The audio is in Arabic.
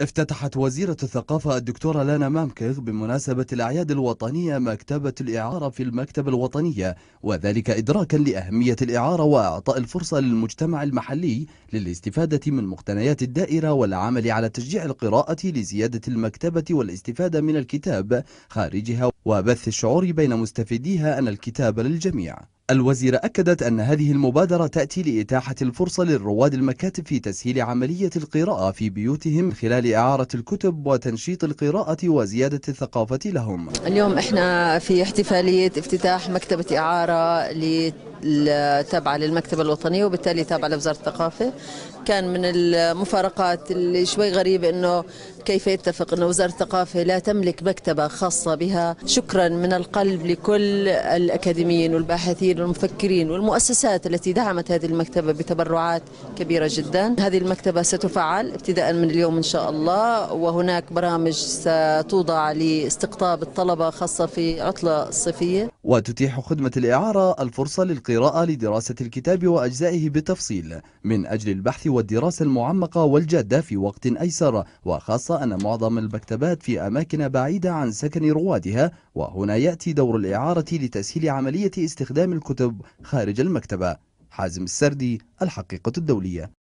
افتتحت وزيرة الثقافة الدكتورة لانا مامكغ بمناسبة الأعياد الوطنية مكتبة الإعارة في المكتبة الوطنية وذلك إدراكا لأهمية الإعارة وإعطاء الفرصة للمجتمع المحلي للاستفادة من مقتنيات الدائرة والعمل على تشجيع القراءة لزيادة المكتبة والاستفادة من الكتاب خارجها وبث الشعور بين مستفيديها أن الكتاب للجميع الوزيرة أكدت أن هذه المبادرة تأتي لإتاحة الفرصة للرواد المكاتب في تسهيل عملية القراءة في بيوتهم خلال إعارة الكتب وتنشيط القراءة وزيادة الثقافة لهم اليوم إحنا في احتفالية افتتاح مكتبة إعارة تابعة للمكتبة الوطنية وبالتالي تابعة لوزارة الثقافة كان من المفارقات اللي شوي غريبة أنه كيف يتفق أن وزارة الثقافة لا تملك مكتبة خاصة بها شكرا من القلب لكل الأكاديميين والباحثين والمفكرين والمؤسسات التي دعمت هذه المكتبة بتبرعات كبيرة جدا هذه المكتبة ستفعل ابتداء من اليوم إن شاء الله وهناك برامج ستوضع لاستقطاب الطلبة خاصة في عطلة الصيفية وتتيح خدمة الإعارة الفرصة للقراءة لدراسة الكتاب وأجزائه بالتفصيل من أجل البحث والدراسة المعمقة والجادة في وقت أيسر وخاصة أن معظم المكتبات في أماكن بعيدة عن سكن روادها وهنا يأتي دور الإعارة لتسهيل عملية استخدام الكتب خارج المكتبة حازم السردي الحقيقة الدولية